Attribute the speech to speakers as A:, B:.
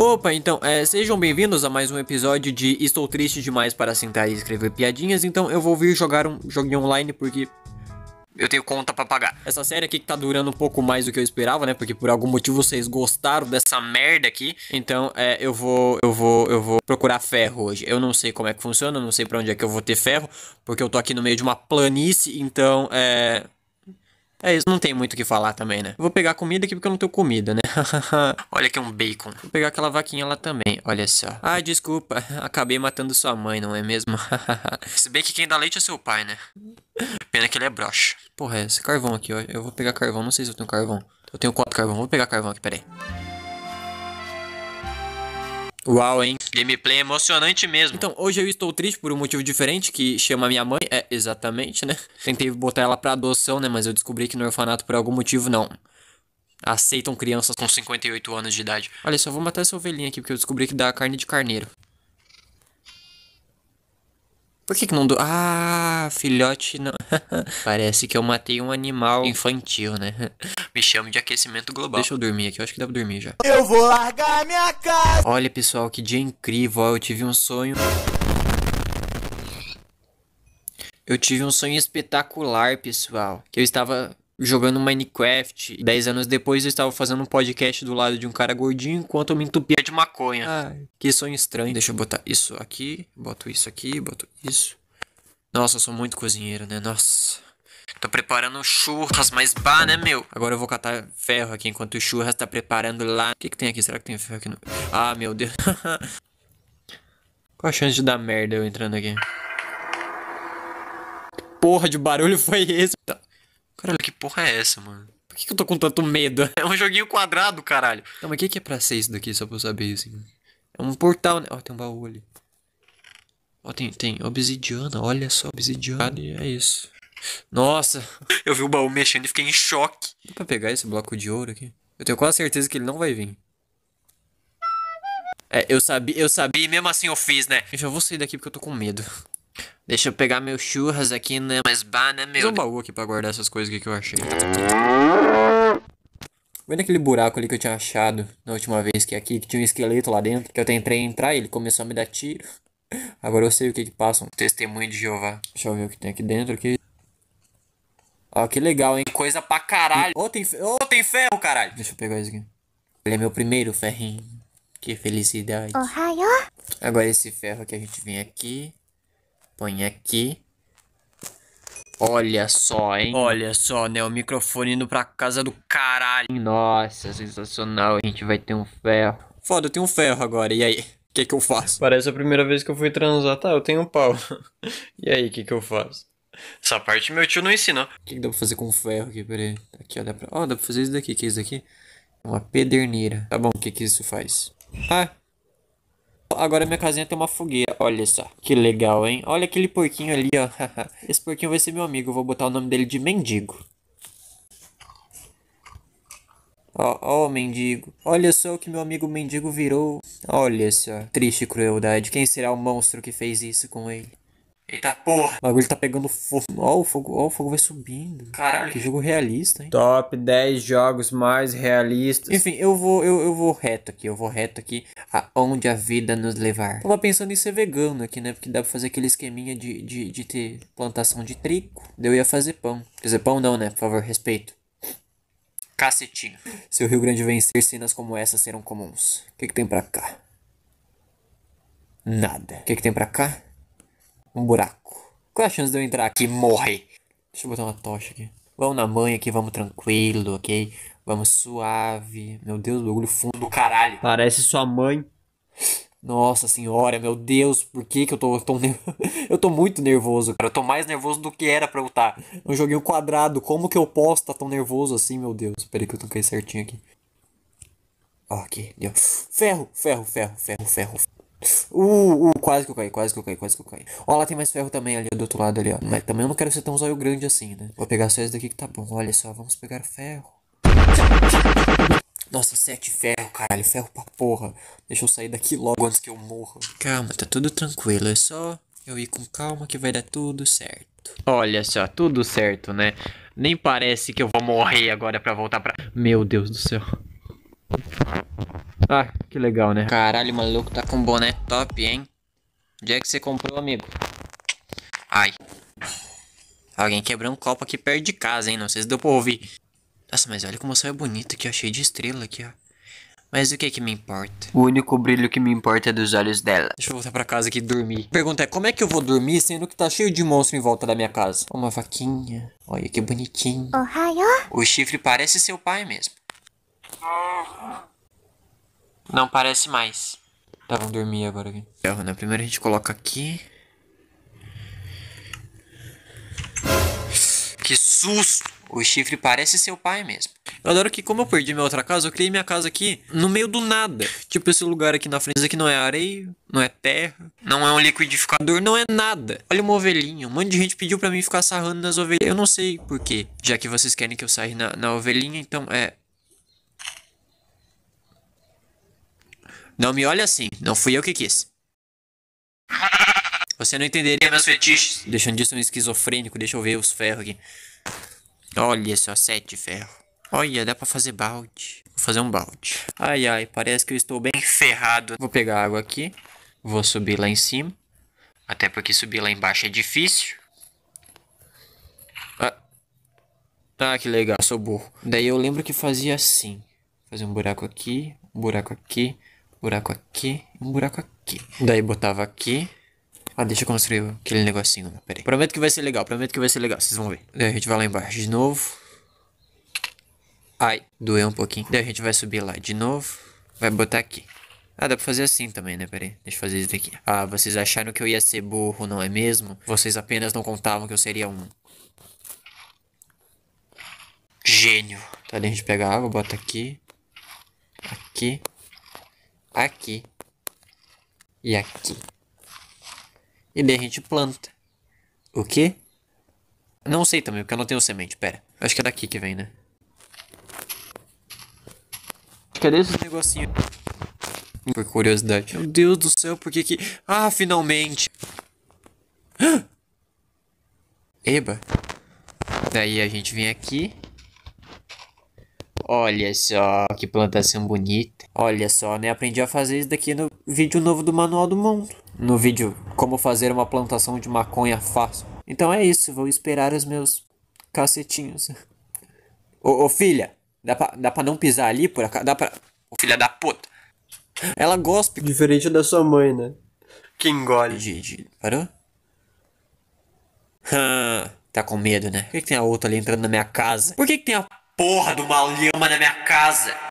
A: Opa, então, é, sejam bem-vindos a mais um episódio de Estou Triste Demais para Sentar e Escrever Piadinhas, então eu vou vir jogar um joguinho online porque eu tenho conta para pagar. Essa série aqui que tá durando um pouco mais do que eu esperava, né? Porque por algum motivo vocês gostaram dessa merda aqui. Então, é, eu vou eu vou eu vou procurar ferro hoje. Eu não sei como é que funciona, não sei para onde é que eu vou ter ferro, porque eu tô aqui no meio de uma planície, então é é isso, não tem muito o que falar também, né? Vou pegar comida aqui porque eu não tenho comida, né? Olha aqui um bacon. Vou pegar aquela vaquinha lá também, olha só. Ai, desculpa, acabei matando sua mãe, não é mesmo? Se bem que quem dá leite é seu pai, né? Pena que ele é broxa. Porra, é esse carvão aqui, ó. Eu vou pegar carvão, não sei se eu tenho carvão. Eu tenho quatro carvão, vou pegar carvão aqui, peraí. Uau, hein? Gameplay emocionante mesmo. Então, hoje eu estou triste por um motivo diferente que chama minha mãe. É, exatamente, né? Tentei botar ela pra adoção, né? Mas eu descobri que no orfanato, por algum motivo, não. Aceitam crianças com 58 anos de idade. Olha, só vou matar essa ovelhinha aqui porque eu descobri que dá carne de carneiro. Por que, que não doou? Ah, filhote não. Parece que eu matei um animal infantil, né? Me chamo de aquecimento global. Deixa eu dormir aqui, eu acho que dá pra dormir já. Eu vou largar minha casa! Olha, pessoal, que dia incrível. Eu tive um sonho. Eu tive um sonho espetacular, pessoal. Que eu estava jogando Minecraft. Dez anos depois eu estava fazendo um podcast do lado de um cara gordinho enquanto eu me entupia de maconha. Ai, que sonho estranho. Deixa eu botar isso aqui, boto isso aqui, boto isso. Nossa, eu sou muito cozinheiro, né? Nossa. Tô preparando churras, mas bah, né, meu? Agora eu vou catar ferro aqui enquanto o churras tá preparando lá. O que que tem aqui? Será que tem ferro aqui? No... Ah, meu Deus. Qual a chance de dar merda eu entrando aqui? Porra de barulho foi esse? Tá. Caralho, que porra é essa, mano? Por que, que eu tô com tanto medo? É um joguinho quadrado, caralho. Não, mas o que, que é pra ser isso daqui, só pra eu saber, assim? É um portal, né? Ó, tem um baú ali. Ó, tem, tem obsidiana, olha só, obsidiana. E é isso. Nossa! Eu vi o baú mexendo e fiquei em choque. Dá pra pegar esse bloco de ouro aqui? Eu tenho quase certeza que ele não vai vir. É, eu sabia, eu sabia e mesmo assim eu fiz, né? Gente, eu vou sair daqui porque eu tô com medo. Deixa eu pegar meu churras aqui, né? Mas bah, né, meu? Tem um baú aqui pra guardar essas coisas que eu achei. Vendo aquele buraco ali que eu tinha achado na última vez que é aqui, que tinha um esqueleto lá dentro, que eu tentei entrar e ele começou a me dar tiro. Agora eu sei o que que passa. Um testemunho de Jeová. Deixa eu ver o que tem aqui dentro aqui. Ó, que legal, hein? Coisa pra caralho. Ô, oh, tem, fe... oh, tem ferro, caralho. Deixa eu pegar isso aqui. Ele é meu primeiro ferrinho. Que felicidade. Agora esse ferro que a gente vem aqui. Põe aqui. Olha só, hein? Olha só, né? O microfone indo pra casa do caralho. Nossa, sensacional. A gente vai ter um ferro. Foda, eu tenho um ferro agora. E aí? O que é que eu faço? Parece a primeira vez que eu fui transar. Tá, eu tenho um pau. e aí, o que que eu faço? Essa parte meu tio não ensinou. O que, que dá pra fazer com ferro aqui? Pera aí. Aqui, olha pra... Ó, oh, dá pra fazer isso daqui. O que é isso daqui? Uma pederneira. Tá bom, o que que isso faz? Ah, Agora minha casinha tem uma fogueira. Olha só. Que legal, hein? Olha aquele porquinho ali, ó. Esse porquinho vai ser meu amigo. Eu vou botar o nome dele de Mendigo. Ó, ó o mendigo. Olha só o que meu amigo mendigo virou. Olha só. Triste crueldade. Quem será o monstro que fez isso com ele? Eita porra. O bagulho tá pegando fogo. Ó, o fogo, ó, o fogo vai subindo. Caralho. Que jogo realista, hein? Top 10 jogos mais realistas. Enfim, eu vou, eu, eu vou reto aqui, eu vou reto aqui aonde a vida nos levar. Tava pensando em ser vegano aqui, né? Porque dá pra fazer aquele esqueminha de, de, de ter plantação de trigo. eu ia fazer pão. Quer dizer, pão não, né? Por favor, respeito. Cacetinho. Se o Rio Grande vencer, cenas como essa serão comuns. O que, que tem pra cá? Nada. O que, que tem pra cá? um buraco. Qual é a chance de eu entrar aqui e morrer? Deixa eu botar uma tocha aqui. Vamos na mãe aqui, vamos tranquilo, ok? Vamos suave. Meu Deus, bagulho fundo do caralho. Parece sua mãe. Nossa senhora, meu Deus, por que que eu tô, tão nervoso? eu tô muito nervoso, cara. Eu tô mais nervoso do que era pra eu estar. Tá. Eu joguei um quadrado, como que eu posso estar tá tão nervoso assim, meu Deus? Peraí que eu toquei certinho aqui. ok aqui, deu. Ferro, ferro, ferro, ferro, ferro. ferro. Uh, uh, quase que eu caí, quase que eu caí, quase que eu caí. Ó, lá tem mais ferro também ali do outro lado ali, ó. Mas também eu não quero ser tão zóio grande assim, né? Vou pegar só esse daqui que tá bom. Olha só, vamos pegar ferro. Nossa, sete ferro, caralho, ferro pra porra. Deixa eu sair daqui logo antes que eu morra. Calma, tá tudo tranquilo, é só eu ir com calma que vai dar tudo certo. Olha só, tudo certo, né? Nem parece que eu vou morrer agora pra voltar pra. Meu Deus do céu. Ah, que legal, né? Caralho, maluco, tá com um boné top, hein? Onde é que você comprou, amigo? Ai. Alguém quebrou um copo aqui perto de casa, hein? Não sei se deu pra ouvir. Nossa, mas olha como o céu é bonito aqui, ó. Cheio de estrela aqui, ó. Mas o que é que me importa? O único brilho que me importa é dos olhos dela. Deixa eu voltar pra casa aqui e dormir. Pergunta é, como é que eu vou dormir sendo que tá cheio de monstro em volta da minha casa? Uma vaquinha. Olha que bonitinho. Ohio. O chifre parece seu pai mesmo. Ah. Não parece mais. Tá, vamos dormir agora aqui. É, né? Primeiro a gente coloca aqui. Que susto! O chifre parece seu pai mesmo. Eu adoro que, como eu perdi minha outra casa, eu criei minha casa aqui no meio do nada. Tipo, esse lugar aqui na frente, isso aqui não é areia, não é terra, não é um liquidificador, não é nada. Olha uma ovelhinha. Um monte de gente pediu para mim ficar sarrando nas ovelhinhas. Eu não sei porquê, já que vocês querem que eu saia na, na ovelhinha, então é. Não me olhe assim, não fui eu que quis. Você não entenderia meus fetiches. Deixando disso um esquizofrênico, deixa eu ver os ferros aqui. Olha só, sete ferro. Olha, dá pra fazer balde. Vou fazer um balde. Ai, ai, parece que eu estou bem ferrado. Vou pegar água aqui. Vou subir lá em cima. Até porque subir lá embaixo é difícil. Ah, ah que legal, sou burro. Daí eu lembro que fazia assim. Fazer um buraco aqui, um buraco aqui, buraco aqui um buraco aqui. Daí botava aqui. Ah, deixa eu construir aquele negocinho, né? Pera aí. Prometo que vai ser legal, prometo que vai ser legal, vocês vão ver. Daí a gente vai lá embaixo de novo. Ai, doeu um pouquinho. Daí a gente vai subir lá de novo. Vai botar aqui. Ah, dá pra fazer assim também, né? Pera aí, deixa eu fazer isso daqui. Ah, vocês acharam que eu ia ser burro, não é mesmo? Vocês apenas não contavam que eu seria um... Gênio. Tá, daí a gente pega a água, bota aqui. Aqui aqui e aqui. E daí a gente planta. O quê? Não sei também, porque eu não tenho semente. Pera. Acho que é daqui que vem, né? Cadê é esse negocinho? Por curiosidade. Meu Deus do céu, por que que... Ah, finalmente! Eba! Daí a gente vem aqui. Olha só que plantação bonita. Olha só, né? Aprendi a fazer isso daqui no vídeo novo do Manual do Mundo. No vídeo como fazer uma plantação de maconha fácil. Então é isso, vou esperar os meus cacetinhos. Ô, ô filha, dá pra, dá pra não pisar ali por acaso? Dá pra... Ô, filha da puta. Ela gosta. Diferente da sua mãe, né? Que engole. Gigi, parou? Ah, tá com medo, né? Por que, que, tem a outra ali entrando na minha casa? Por que, que tem a porra do uma lhama na minha casa.